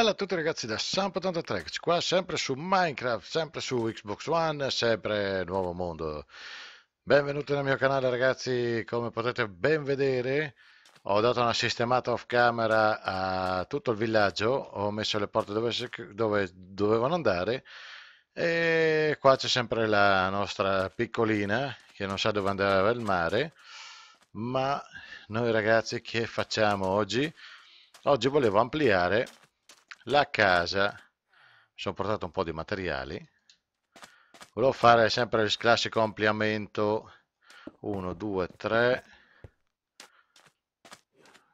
Bella a tutti ragazzi da Samp83, qua sempre su Minecraft, sempre su Xbox One, sempre Nuovo Mondo. Benvenuti nel mio canale ragazzi, come potete ben vedere ho dato una sistemata off camera a tutto il villaggio, ho messo le porte dove, dove dovevano andare e qua c'è sempre la nostra piccolina che non sa dove andava il mare, ma noi ragazzi che facciamo oggi? Oggi volevo ampliare la casa mi sono portato un po' di materiali volevo fare sempre il classico ampliamento 1 2 3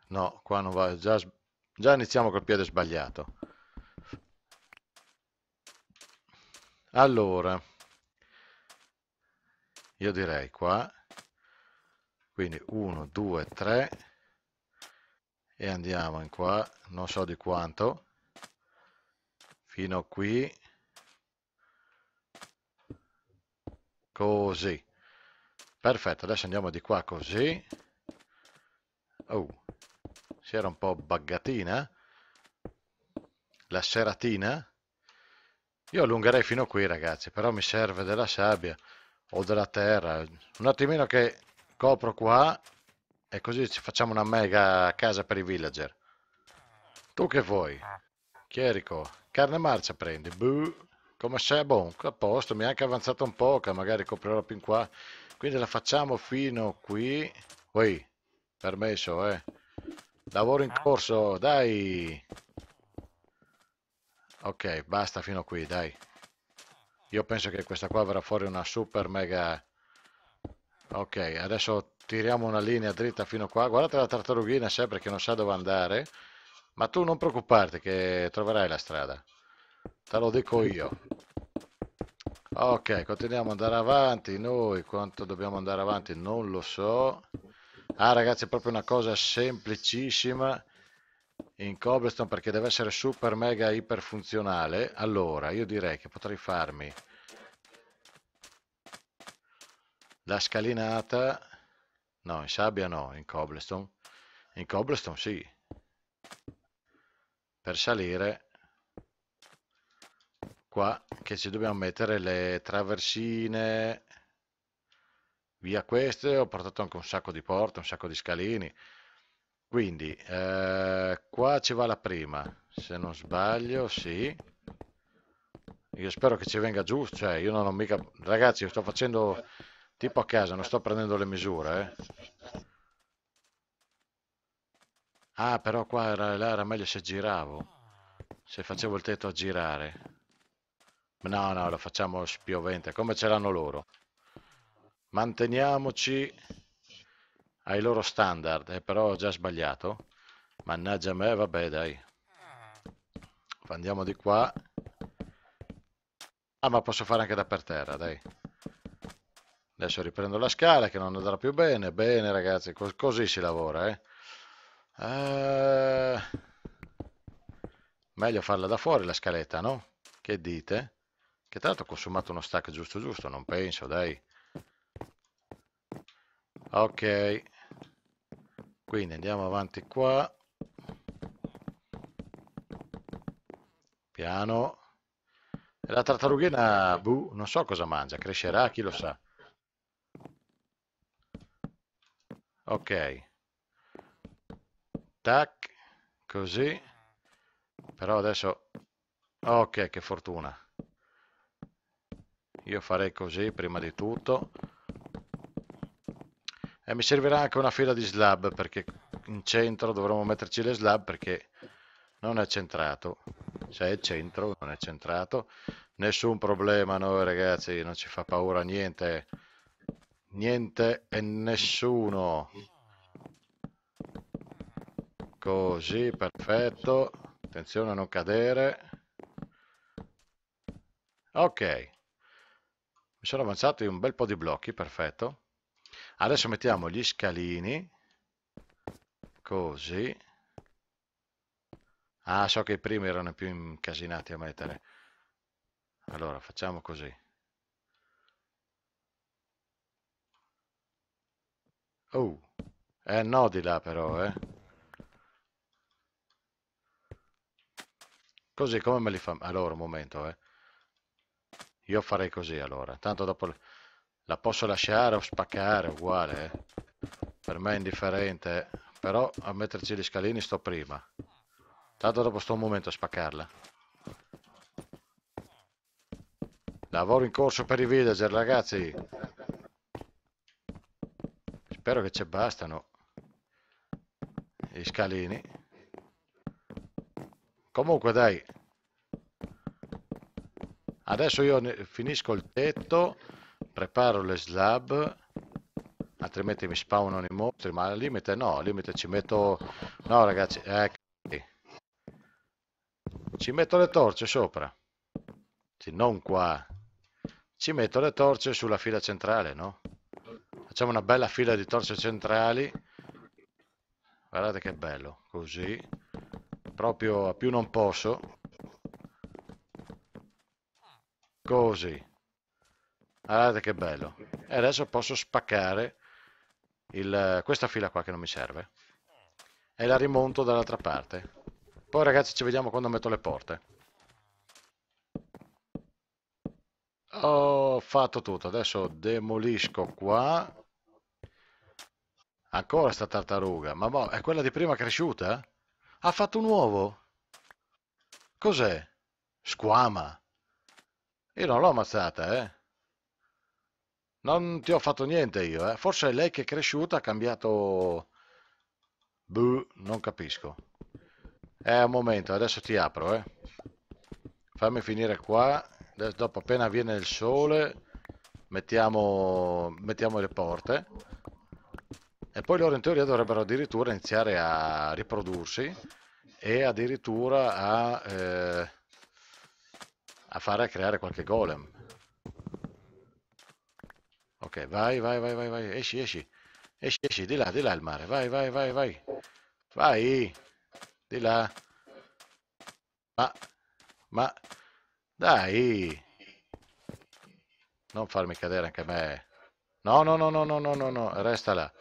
no qua non va già, già iniziamo col piede sbagliato allora io direi qua quindi 1 2 3 e andiamo in qua non so di quanto fino a qui così perfetto adesso andiamo di qua così oh si era un po' baggatina la seratina io allungherei fino a qui ragazzi però mi serve della sabbia o della terra un attimino che copro qua e così facciamo una mega casa per i villager tu che vuoi chierico Carne marcia prendi, buh, come se, boh, a posto, mi è anche avanzata un po', che magari coprirò più in qua, quindi la facciamo fino qui, Ui, permesso, eh, lavoro in ah. corso, dai, ok, basta fino qui, dai, io penso che questa qua verrà fuori una super mega, ok, adesso tiriamo una linea dritta fino qua, guardate la tartarughina sempre che non sa dove andare, ma tu non preoccuparti che troverai la strada. Te lo dico io. Ok, continuiamo ad andare avanti. Noi quanto dobbiamo andare avanti non lo so. Ah ragazzi, è proprio una cosa semplicissima in cobblestone perché deve essere super mega iper funzionale. Allora, io direi che potrei farmi la scalinata. No, in sabbia no, in cobblestone. In cobblestone sì per salire qua che ci dobbiamo mettere le traversine via queste ho portato anche un sacco di porte un sacco di scalini quindi eh, qua ci va la prima se non sbaglio sì io spero che ci venga giusto cioè io non ho mica ragazzi sto facendo tipo a casa non sto prendendo le misure eh. Ah, però qua era, era meglio se giravo. Se facevo il tetto a girare. No, no, lo facciamo spiovente, come ce l'hanno loro. Manteniamoci ai loro standard, eh, però ho già sbagliato. Mannaggia me, vabbè, dai. Andiamo di qua. Ah, ma posso fare anche da per terra, dai. Adesso riprendo la scala che non andrà più bene. Bene, ragazzi, cos così si lavora, eh. Eh, meglio farla da fuori la scaletta, no? Che dite? Che tra l'altro ho consumato uno stack giusto giusto, non penso, dai. Ok. Quindi andiamo avanti qua. Piano. E la tartarughina, buh, non so cosa mangia, crescerà, chi lo sa. Ok tac, così, però adesso, ok che fortuna, io farei così prima di tutto, e mi servirà anche una fila di slab perché in centro dovremmo metterci le slab perché non è centrato, se è centro non è centrato, nessun problema noi ragazzi, non ci fa paura niente, niente e nessuno. Così, perfetto. Attenzione a non cadere. Ok. Mi sono avanzato di un bel po' di blocchi, perfetto. Adesso mettiamo gli scalini. Così. Ah, so che i primi erano più incasinati a mettere. Allora, facciamo così. Oh, eh no di là però, eh. Così come me li fa... Allora, un momento, eh. Io farei così, allora. Tanto dopo la posso lasciare o spaccare, uguale, eh. Per me è indifferente, eh. però a metterci gli scalini sto prima. Tanto dopo sto un momento a spaccarla. Lavoro in corso per i villager, ragazzi. Spero che ci bastano Gli scalini. Comunque dai. Adesso io finisco il tetto, preparo le slab, altrimenti mi spawnano i mostri, ma al limite no, al limite ci metto... No ragazzi, ecco. Ci metto le torce sopra. Sì, non qua. Ci metto le torce sulla fila centrale, no? Facciamo una bella fila di torce centrali. Guardate che bello, così proprio a più non posso così guardate che bello e adesso posso spaccare il, questa fila qua che non mi serve e la rimonto dall'altra parte poi ragazzi ci vediamo quando metto le porte ho fatto tutto adesso demolisco qua ancora sta tartaruga ma boh, è quella di prima cresciuta? Ha fatto un uovo? Cos'è? Squama. Io non l'ho ammazzata, eh. Non ti ho fatto niente io, eh. Forse è lei che è cresciuta, ha cambiato... Buh, non capisco. È eh, un momento, adesso ti apro, eh. Fammi finire qua. dopo appena viene il sole, mettiamo, mettiamo le porte. E poi loro in teoria dovrebbero addirittura iniziare a riprodursi e addirittura a, eh, a fare a creare qualche golem. Ok, vai, vai, vai, vai, vai, esci, esci, esci, esci, di là, di là il mare, vai, vai, vai, vai, vai, di là. Ma, ma, dai, non farmi cadere anche a me. No, no, no, no, no, no, no, no, resta là.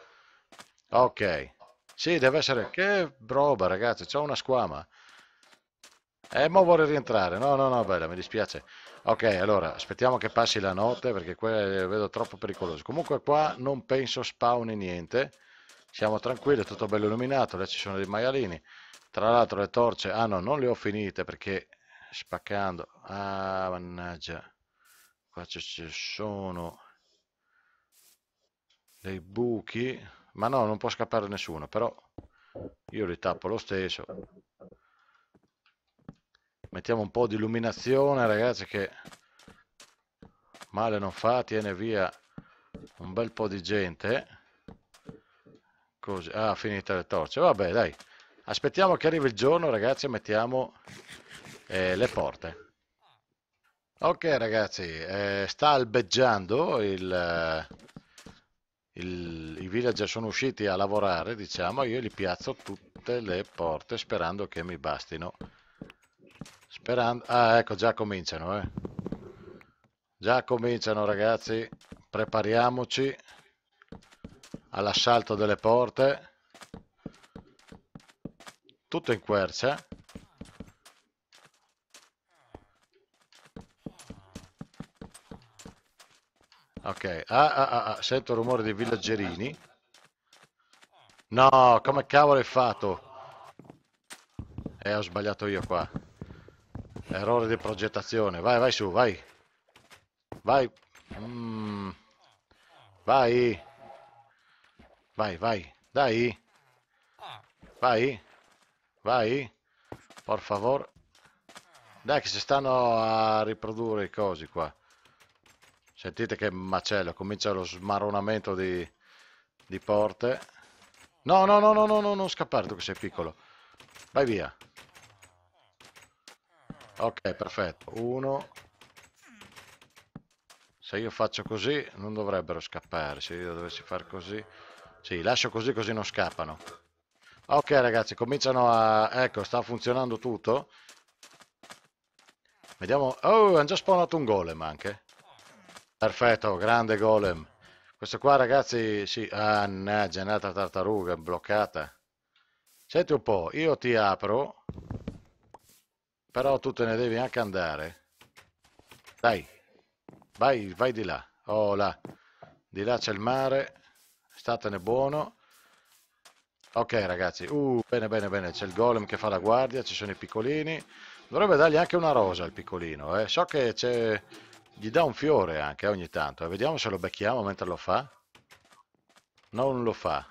Ok. Sì, deve essere... Che roba, ragazzi, c'ho una squama. Eh, ma vuole rientrare. No, no, no, bella, mi dispiace. Ok, allora, aspettiamo che passi la notte, perché qua vedo troppo pericoloso. Comunque qua non penso spawni niente. Siamo tranquilli, è tutto bello illuminato, là ci sono dei maialini. Tra l'altro le torce... Ah no, non le ho finite, perché... Spaccando... Ah, mannaggia. Qua ci sono... Dei buchi... Ma no, non può scappare nessuno, però io li tappo lo stesso. Mettiamo un po' di illuminazione, ragazzi, che male non fa, tiene via un bel po' di gente. Così, ah, finite le torce. Vabbè, dai. Aspettiamo che arrivi il giorno, ragazzi, e mettiamo eh, le porte. Ok ragazzi, eh, sta albeggiando il, il, i villager sono usciti a lavorare, diciamo, io li piazzo tutte le porte sperando che mi bastino. Sperando... Ah, ecco, già cominciano, eh. Già cominciano, ragazzi. Prepariamoci all'assalto delle porte. Tutto in quercia. Ok, ah, ah, ah, ah, sento il rumore dei villaggerini. No, come cavolo è fatto? Eh, ho sbagliato io qua. Errore di progettazione. Vai, vai su, vai. Vai. Mm. Vai. Vai, vai. Dai. Vai. Vai. Por favor. Dai che si stanno a riprodurre i cosi qua. Sentite che macello, comincia lo smaronamento di, di porte. No, no, no, no, no, no, non scappare tu che sei piccolo. Vai via. Ok, perfetto. Uno. Se io faccio così, non dovrebbero scappare. Se io dovessi fare così... Sì, lascio così, così non scappano. Ok, ragazzi, cominciano a... Ecco, sta funzionando tutto. Vediamo... Oh, hanno già spawnato un golem anche. Perfetto, grande golem. Questo qua ragazzi, sì, annaggia, ah, è un'altra tartaruga, bloccata. Senti un po', io ti apro, però tu te ne devi anche andare. Dai, vai, vai di là. Oh là, di là c'è il mare, statene buono. Ok ragazzi, uh, bene bene bene, c'è il golem che fa la guardia, ci sono i piccolini. Dovrebbe dargli anche una rosa al piccolino, eh. So che c'è gli dà un fiore anche eh, ogni tanto. Eh, vediamo se lo becchiamo mentre lo fa. Non lo fa.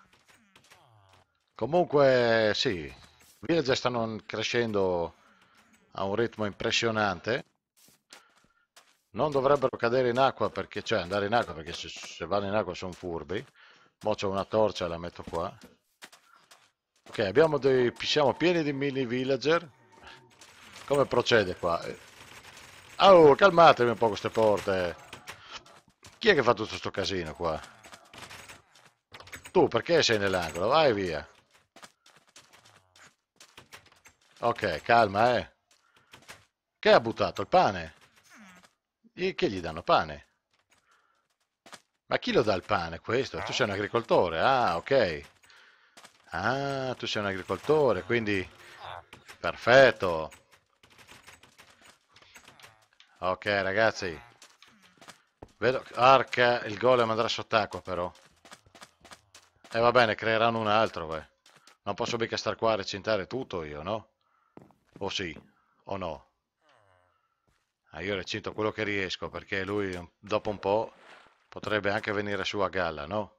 Comunque, sì, i villager stanno crescendo a un ritmo impressionante. Non dovrebbero cadere in acqua perché, cioè andare in acqua perché se, se vanno in acqua sono furbi. Mo c'è una torcia, la metto qua. Ok, abbiamo dei, siamo pieni di mini villager. Come procede qua? Oh, calmatevi un po' queste porte. Chi è che fa tutto questo casino qua? Tu, perché sei nell'angolo? Vai via. Ok, calma, eh. Che ha buttato? Il pane? E che gli danno pane? Ma chi lo dà il pane questo? Tu sei un agricoltore. Ah, ok. Ah, tu sei un agricoltore, quindi... Perfetto. Ok ragazzi Vedo Arca il golem andrà sott'acqua però E eh, va bene creeranno un altro beh. Non posso mica star qua a recintare tutto io no? O sì o no ah, Io recinto quello che riesco perché lui dopo un po' potrebbe anche venire su a galla no?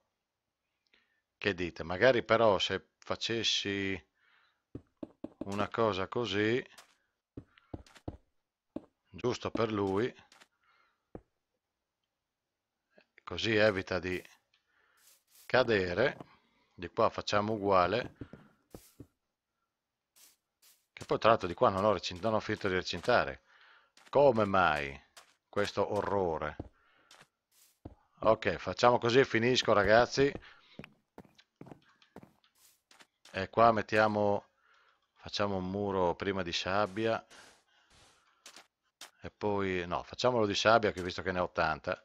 Che dite? Magari però se facessi una cosa così giusto per lui così evita di cadere di qua facciamo uguale che poi tra l'altro di qua non ho, non ho finito di recintare come mai questo orrore ok facciamo così e finisco ragazzi e qua mettiamo facciamo un muro prima di sabbia e poi, no, facciamolo di sabbia che visto che ne ho 80.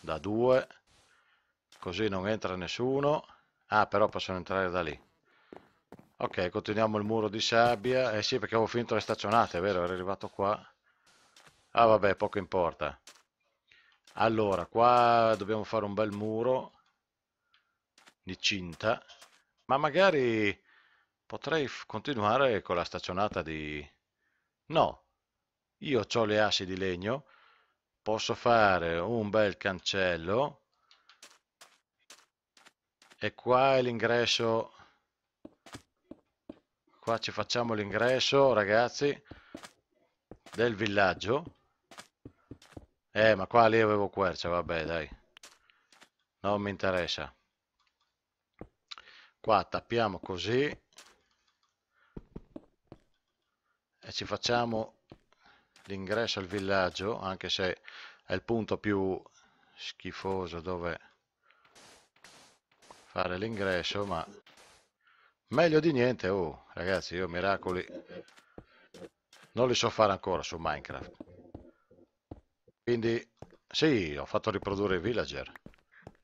Da 2. Così non entra nessuno. Ah, però possono entrare da lì. Ok, continuiamo il muro di sabbia. Eh sì, perché avevo finito le staccionate, è vero? ero arrivato qua. Ah, vabbè, poco importa. Allora, qua dobbiamo fare un bel muro di cinta. Ma magari potrei continuare con la staccionata di... No, io ho le assi di legno, posso fare un bel cancello e qua è l'ingresso, qua ci facciamo l'ingresso ragazzi del villaggio. Eh ma qua lì avevo quercia, vabbè dai, non mi interessa. Qua tappiamo così e ci facciamo l'ingresso al villaggio, anche se è il punto più schifoso dove fare l'ingresso, ma meglio di niente. Oh, ragazzi, io miracoli non li so fare ancora su Minecraft. Quindi, sì, ho fatto riprodurre i villager.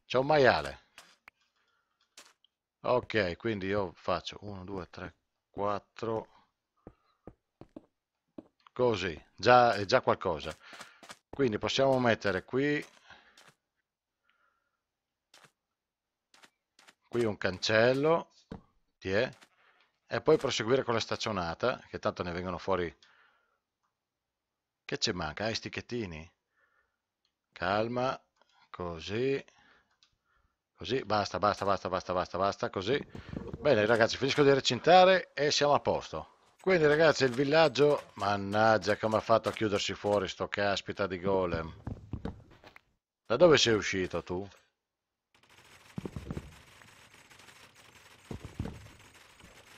C'è un maiale. Ok, quindi io faccio 1, 2, 3, 4 così già, è già qualcosa quindi possiamo mettere qui qui un cancello tiè, e poi proseguire con la staccionata che tanto ne vengono fuori che ci manca? Ah, i sticchettini calma così così basta basta basta basta basta basta così bene ragazzi finisco di recintare e siamo a posto quindi ragazzi il villaggio, mannaggia come ha fatto a chiudersi fuori sto caspita di golem. Da dove sei uscito tu?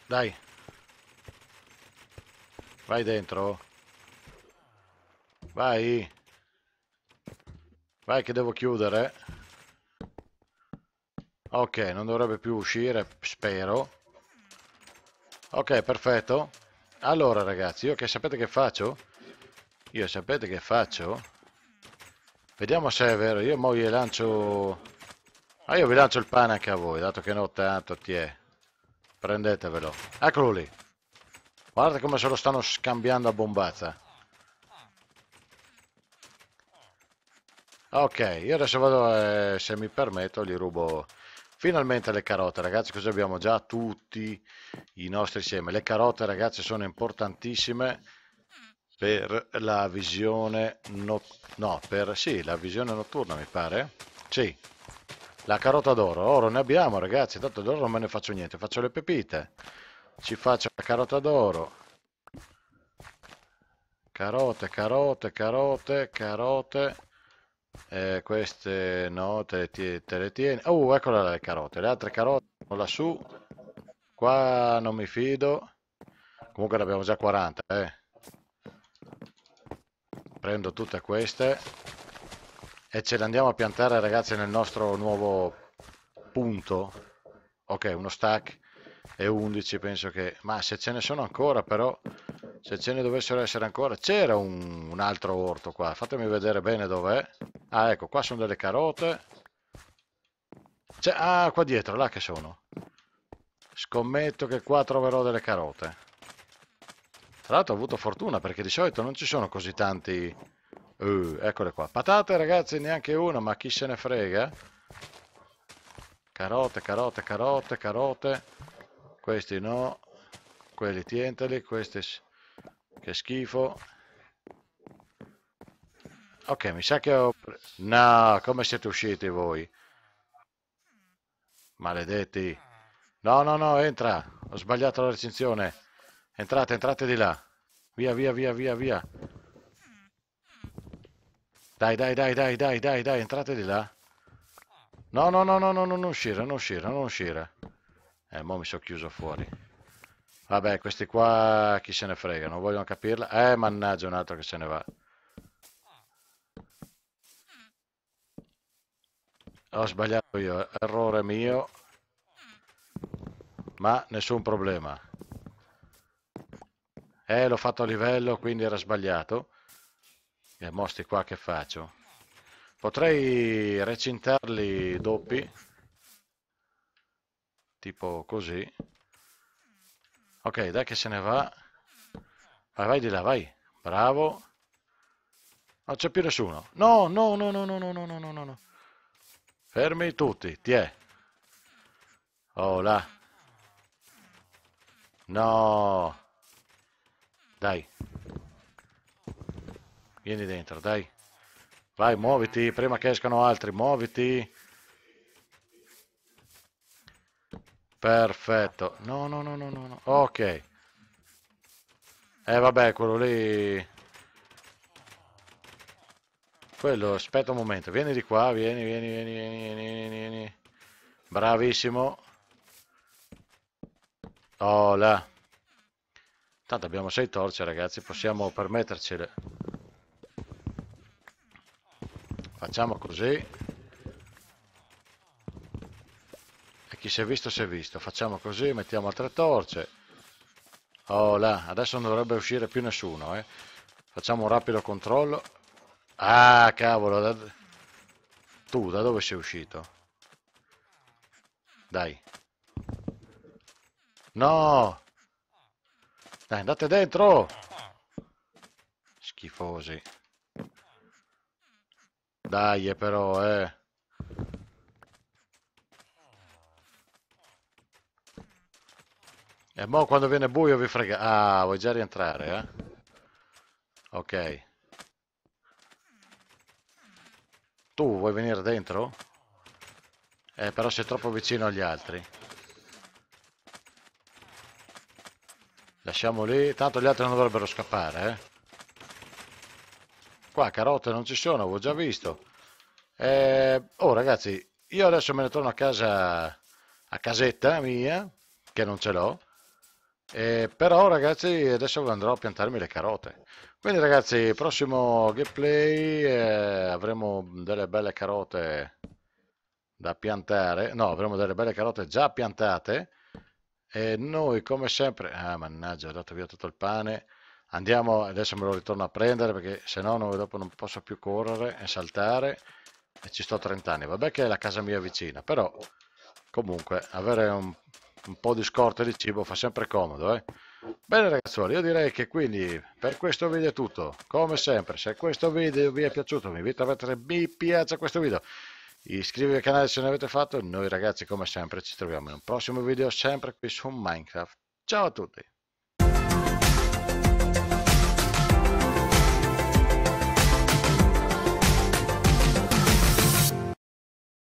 Dai. Vai dentro. Vai. Vai che devo chiudere. Ok, non dovrebbe più uscire, spero. Ok, perfetto. Allora ragazzi, io che sapete che faccio? Io sapete che faccio? Vediamo se è vero, io mo gli lancio... Ah, io vi lancio il pane anche a voi, dato che ne ho tanto, ti è. Prendetevelo. Eccolo lì. Guardate come se lo stanno scambiando a bombazza. Ok, io adesso vado, eh, se mi permetto, gli rubo... Finalmente le carote ragazzi, così abbiamo già tutti i nostri semi. Le carote ragazzi sono importantissime per la visione notturna, no, per sì, la visione notturna mi pare. Sì, la carota d'oro, oro ne abbiamo ragazzi, tanto d'oro non me ne faccio niente, faccio le pepite. Ci faccio la carota d'oro. Carote, carote, carote, carote. Eh, queste no, te le, te le tieni. Oh, eccola le carote. Le altre carote sono lassù. Qua non mi fido. Comunque ne abbiamo già 40, eh. Prendo tutte queste. E ce le andiamo a piantare, ragazzi, nel nostro nuovo punto. Ok, uno stack e 11 penso che... Ma se ce ne sono ancora, però se ce ne dovessero essere ancora c'era un, un, altro orto qua fatemi vedere bene dov'è ah ecco qua sono delle carote ah qua dietro là che sono scommetto che qua troverò delle carote tra l'altro ho avuto fortuna perché di solito non ci sono così tanti uh, eccole qua patate ragazzi neanche una ma chi se ne frega carote carote carote carote questi no quelli tientali questi sì. Che schifo. Ok, mi sa che ho... No, come siete usciti voi? Maledetti. No, no, no, entra. Ho sbagliato la recinzione. Entrate, entrate di là. Via, via, via, via, via. Dai, dai, dai, dai, dai, dai, dai, entrate di là. No, no, no, no, no, non uscire, non uscire, non uscire. Eh, mo mi sono chiuso fuori. Vabbè, questi qua chi se ne frega, non vogliono capirla. Eh, mannaggia, un altro che se ne va. Ho sbagliato io, errore mio. Ma nessun problema. Eh, l'ho fatto a livello, quindi era sbagliato. E mostri qua che faccio. Potrei recintarli doppi. Tipo così. Ok, dai che se ne va. Vai, vai di là, vai. Bravo. Non c'è più nessuno. No, no, no, no, no, no, no, no, no, no. Fermi tutti, ti è. Oh là. No. Dai. Vieni dentro, dai. Vai, muoviti prima che escano altri, muoviti. Perfetto. No, no, no, no, no. Ok. Eh, vabbè, quello lì... Quello, aspetta un momento. Vieni di qua, vieni, vieni, vieni, vieni, vieni, vieni. Bravissimo. Hola. là. Tanto abbiamo sei torce, ragazzi. Possiamo permettercele. Facciamo così. chi si è visto si è visto facciamo così mettiamo altre torce oh là adesso non dovrebbe uscire più nessuno eh. facciamo un rapido controllo ah cavolo da... tu da dove sei uscito dai no dai andate dentro schifosi dai però eh E mo quando viene buio vi frega... Ah, vuoi già rientrare, eh? Ok. Tu vuoi venire dentro? Eh, però sei troppo vicino agli altri. Lasciamo lì. Tanto gli altri non dovrebbero scappare, eh. Qua carote non ci sono, avevo già visto. Eh, oh, ragazzi, io adesso me ne torno a casa... A casetta mia, che non ce l'ho. E eh, però ragazzi adesso andrò a piantarmi le carote. Quindi ragazzi, prossimo gameplay eh, avremo delle belle carote da piantare. No, avremo delle belle carote già piantate. E noi come sempre... Ah mannaggia, ho dato via tutto il pane. Andiamo, adesso me lo ritorno a prendere perché se no dopo non posso più correre e saltare. E ci sto 30 anni. Vabbè che è la casa mia vicina, però comunque avere un un po' di scorta di cibo fa sempre comodo eh? bene ragazzuoli io direi che quindi per questo video è tutto come sempre se questo video vi è piaciuto vi invito a mettere mi piace a questo video iscrivetevi al canale se non avete fatto noi ragazzi come sempre ci troviamo in un prossimo video sempre qui su Minecraft ciao a tutti